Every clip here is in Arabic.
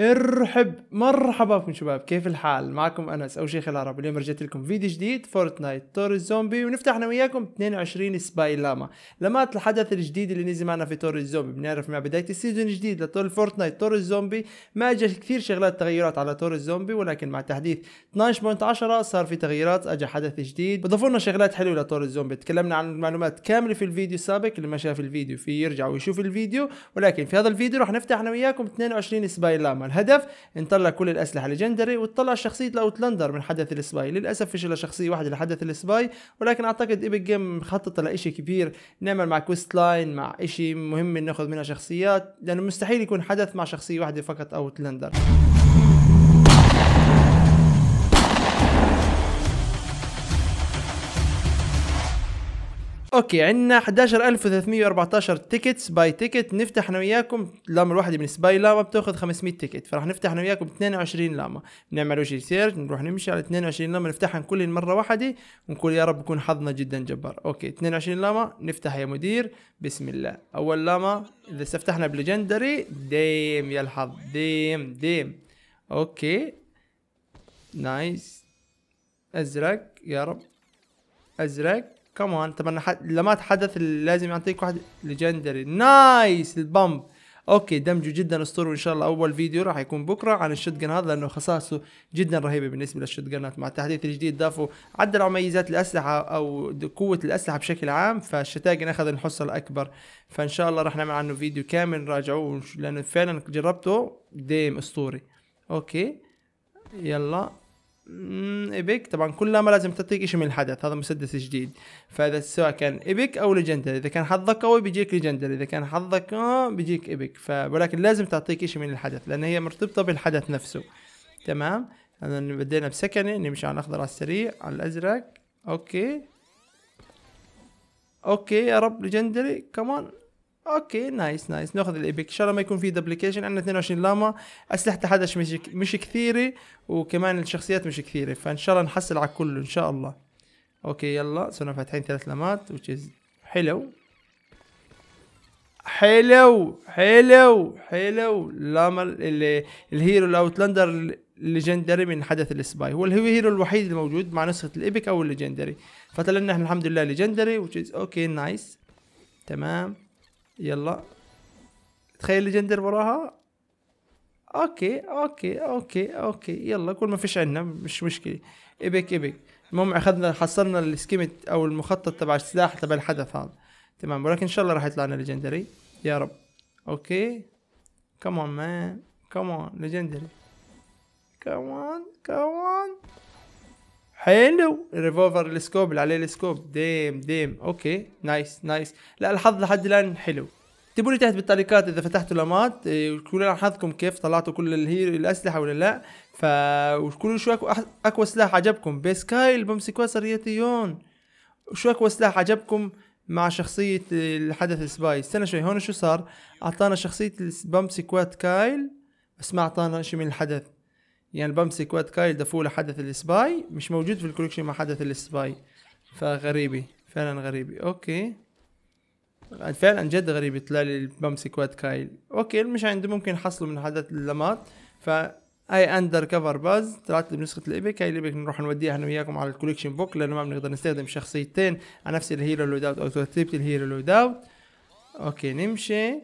ارحب مرحبا بكم شباب كيف الحال معكم انس او شيخ العرب اليوم رجعت لكم فيديو جديد فورتنايت تور الزومبي ونفتح انا وياكم 22 سباي لاما لمات الحدث الجديد اللي نزل معنا في تور الزومبي بنعرف مع بدايه السيزون الجديد لتور فورتنايت تور الزومبي ما اجى كثير شغلات تغيرات على تور الزومبي ولكن مع تحديث 12.10 صار في تغييرات اجى حدث جديد اضافوا لنا شغلات حلوه لتور الزومبي تكلمنا عن المعلومات كامله في الفيديو السابق اللي ما شاف الفيديو في يرجع ويشوف الفيديو ولكن في هذا الفيديو راح نفتح انا وياكم 22 سباي لاما مع الهدف نطلع كل الاسلحه ليجندري وتطلع شخصيه الاوتلاندر من حدث السباي للاسف فيش الا شخصيه واحده لحدث السباي ولكن اعتقد ايبك جيم مخططه لشيء كبير نعمل مع كويست لاين مع اشي مهم ناخذ منها شخصيات لانه مستحيل يكون حدث مع شخصيه واحده فقط اوتلاندر اوكي عندنا 11314 تيكتس باي تيكت نفتح انا وياكم لاما الواحده من سباي لاما بتاخذ 500 تيكت فراح نفتح انا وياكم 22 لاما بنعمل وش سيرج نروح نمشي على 22 لاما نفتحهم كل مره واحده ونقول يا رب يكون حظنا جدا جبار اوكي 22 لاما نفتح يا مدير بسم الله اول لاما اذا استفتحنا بليجندري ديم يا الحظ ديم ديم اوكي نايس ازرق يا رب ازرق كمان طبعا لما تحدث لازم يعطيك واحد ليجندري نايس البامب اوكي دمجه جدا اسطوري وان شاء الله اول فيديو راح يكون بكره عن الشوتجن هذا لانه خصائصه جدا رهيبه بالنسبه للشوتجنات مع التحديث الجديد ضافوا عدلوا ميزات الاسلحه او قوه الاسلحه بشكل عام فالشتاجن اخذ الحصه الاكبر فان شاء الله راح نعمل عنه فيديو كامل راجعوه لانه فعلا جربته ديم اسطوري اوكي يلا ايبك طبعا كل ما لازم تعطيك شيء من الحدث هذا مسدس جديد فاذا سواء كان ايبك او ليجندري اذا كان حظك قوي بيجيك ليجندري اذا كان حظك آه بيجيك ايبك ولكن لازم تعطيك شيء من الحدث لان هي مرتبطه بالحدث نفسه تمام انا بدينا بسكني نمشي على الاخضر على السريع على الازرق اوكي اوكي يا رب ليجندري كمان اوكي نايس نايس ناخذ الايبك ان شاء الله ما يكون في دبليكيشن عندنا 22 لاما اسلحه حدش مش مش كثيره وكمان الشخصيات مش كثيره فان شاء الله نحصل على كله ان شاء الله اوكي يلا صرنا فاتحين ثلاث لامات وتش حلو حلو حلو حلو لاما اللي الهيرو الاوتلاندر الليجندري من حدث السباي هو الهيرو الوحيد الموجود مع نسخه الايبك او الليجندري فطلعنا احنا الحمد لله ليجندري وتش اوكي نايس تمام يلا تخيل ليجندر وراها اوكي اوكي اوكي اوكي يلا كل ما فيش عندنا مش مشكله ايبك ايبك المهم اخذنا حصلنا السكيمت او المخطط تبع السلاح تبع الحدث هذا تمام ولكن ان شاء الله راح يطلع لنا ليجندري يا رب اوكي كمان مان كمان ليجندري كمان كمان حلو الريفولفر السكوب اللي عليه السكوب ديم ديم اوكي نايس نايس لا الحظ لحد الان حلو تبوني تحت بالتعليقات اذا فتحتوا لمات إيه، وتقولوا لي عن حظكم كيف طلعتوا كل اللي هي الاسلحه ولا لا ف وتقولوا شو اقوى اقوى سلاح عجبكم بيسكايل بمسكوها سريتيون شو اقوى سلاح عجبكم مع شخصية الحدث سباي استنى شوي هون شو صار اعطانا شخصية بمسكوات كايل بس ما اعطانا شيء من الحدث يعني بمسك واد كايل دفوله حدث السباي مش موجود في الكوليكشن مع حدث السباي فغريبي فعلا غريبي اوكي فعلا جد غريب لي بمسك واد كايل اوكي مش عندي ممكن حصلوا من حدث اللمات ف اي اندر كفر باز طلعت لي بنسخه الايبك هاي الايبك نروح نوديها انا وياكم على الكوليكشن بوك لانه ما بنقدر نستخدم شخصيتين على نفس الهيرو لود اوت او ترتيب الهيرو لود اوت اوكي نمشي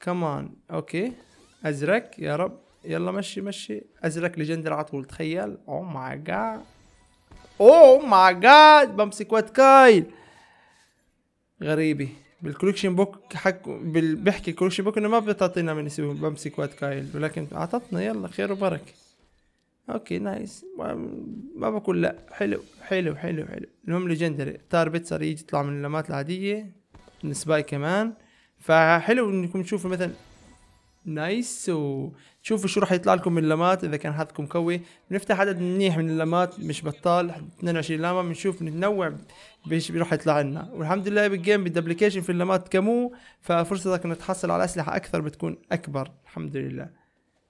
كمان اوكي ازرق يا رب يلا مشي مشي ازرق ليجندر على طول تخيل او ماي جاد او ماي جاد بمسك واد كايل غريبي بالكولكشن بوك حق بال... بيحكي الكولكشن بوك انه ما بتعطينا من يسوي بمسك واد كايل ولكن اعطتنا يلا خير وبركه اوكي نايس ما بقول لا حلو حلو حلو حلو المهم ليجندري تاربت صار يجي يطلع من اللمات العاديه من سباي كمان فحلو انكم تشوفوا مثلا نايس وشوفوا شو راح يطلع لكم من اللمات اذا كان حظكم قوي بنفتح عدد منيح من اللمات مش بطال 22 لمه بنشوف بنتنوع بايش راح يطلع لنا والحمد لله بالجيم بالدبليكيشن في اللمات كمو ففرصتك انك تحصل على اسلحه اكثر بتكون اكبر الحمد لله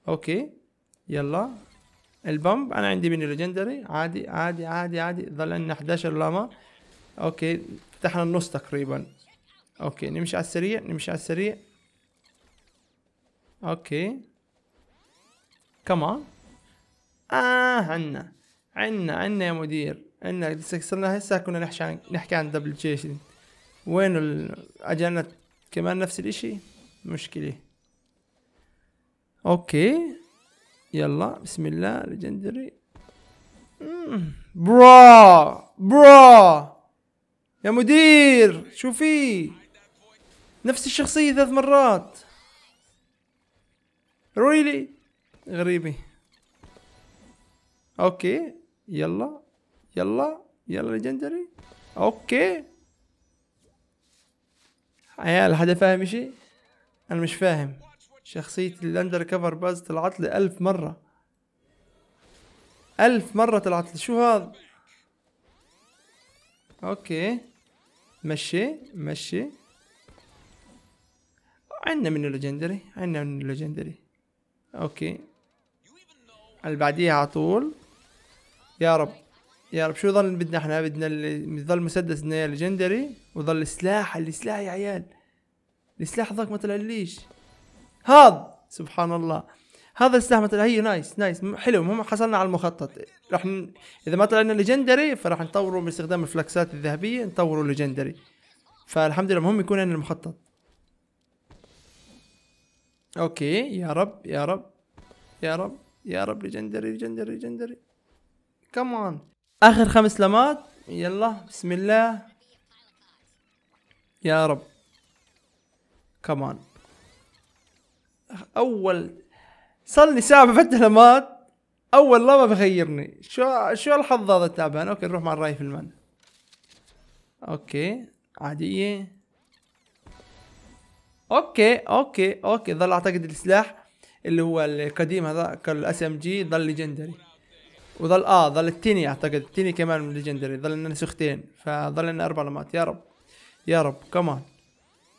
اوكي يلا البامب انا عندي من ليجندري عادي عادي عادي عادي ظل لنا 11 لاما اوكي فتحنا النص تقريبا اوكي نمشي على السريع نمشي على السريع اوكي كمان اه عنا عنا عنا يا مدير عنا لسه صرنا هسه كنا نحكي عن نحكي عن دبل جيش وين ال... كمان نفس الاشي مشكلة اوكي يلا بسم الله ليجندري برا برا يا مدير شو في نفس الشخصية ثلاث مرات ريلي غريبي اوكي يلا يلا يلا ليجندري اوكي عيال حدا فاهم شيء انا مش فاهم شخصية الاندر كفر باز طلعت لي الف مرة الف مرة طلعت لي شو هذا اوكي مشي مشي عنا منه ليجندري عنا منه ليجندري اوكي اللي بعديها على طول يا رب يا رب شو ظل بدنا احنا بدنا يظل مسدس بدنا اياه ليجندري وظل السلاح السلاح يا عيال السلاح ذاك ما طلعليش هذا سبحان الله هذا السلاح ما طلع هي نايس نايس حلو المهم حصلنا على المخطط راح ن... اذا ما طلعنا ليجندري فراح نطوره باستخدام الفلكسات الذهبيه نطوره ليجندري فالحمد لله المهم يكون عندنا المخطط اوكي يا رب يا رب يا رب يا رب ليجندري ليجندري ليجندري كمان اخر خمس لمات يلا بسم الله يا رب كمان اول صار لي ساعه بفتح لمات اول لما بغيرني شو شو الحظ هذا تعبان اوكي نروح مع في مان اوكي عاديه اوكي اوكي اوكي ظل اعتقد السلاح اللي هو القديم هذا الاس ام جي ظل ليجندري وظل اه ظل التيني اعتقد التيني كمان ليجندري ظل لنا نسختين فظل لنا اربع لمات يا رب يا رب كمان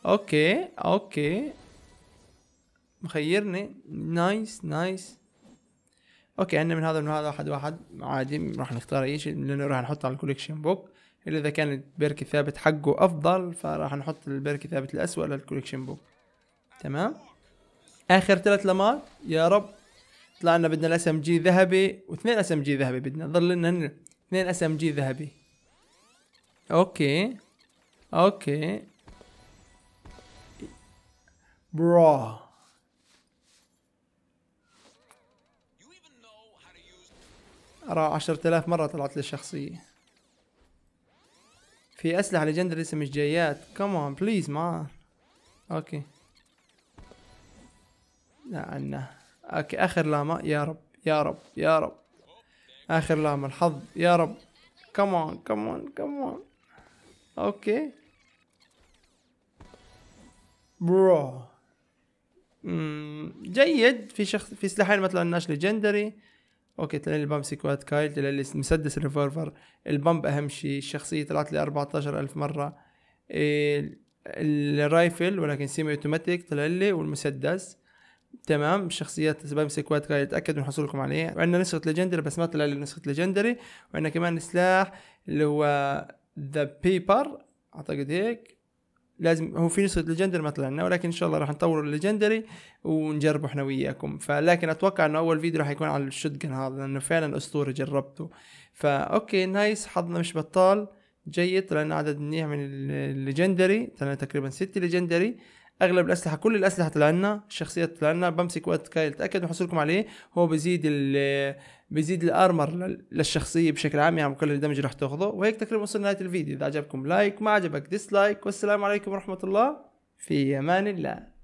اوكي اوكي مخيرني نايس نايس اوكي عندنا من هذا من هذا واحد واحد عادي راح نختار اي شيء لانه راح نحطه على الكوليكشن بوك الا اذا كان البيرك الثابت حقه افضل فراح نحط البيرك الثابت الاسوء للكوليكشن بوك تمام اخر ثلاث لمات يا رب طلعنا بدنا الاس ام جي ذهبي واثنين اس ام جي ذهبي بدنا ظل لنا اثنين اس ام جي ذهبي اوكي اوكي برا أرى عشرة آلاف مرة طلعت لي الشخصية في أسلحة ليجندري لسه مش جايات كمان بليز ما أوكي لا عنا أوكي آخر لاما يا رب يا رب يا رب آخر لاما الحظ يا رب كمان كمان كمان أوكي برو جيد في شخص في سلاحين ما طلعناش ليجندري اوكي تلاقي البامب بامب كايل تلاقي مسدس ريفولفر البامب اهم شيء الشخصيه طلعت لي الف مره الرايفل ولكن سيمي اوتوماتيك طلع لي والمسدس تمام شخصيات سبب واد كايل اتاكد من حصولكم عليه وعندنا نسخه ليجندري بس ما طلع لي نسخه ليجندري وعندنا كمان سلاح اللي هو ذا بيبر اعتقد هيك لازم هو في نسخه ليجندري ما طلعنا ولكن ان شاء الله راح نطور الليجندري ونجربه احنا وياكم فلكن اتوقع انه اول فيديو راح يكون على الشوتجن هذا لانه فعلا اسطوري جربته فا اوكي نايس حظنا مش بطال جيد طلعنا عدد منيح من الليجندري طلعنا تقريبا ست ليجندري اغلب الاسلحه كل الاسلحه تبعنا الشخصيات تبعنا بمسك وقت كايل اتاكد وحصلكم عليه هو بيزيد ال بيزيد الارمر للشخصيه بشكل عام يعني كل الدمج اللي تاخذه وهيك تقريبا وصلنا لنهايه الفيديو اذا عجبكم لايك ما عجبك ديسلايك والسلام عليكم ورحمه الله في امان الله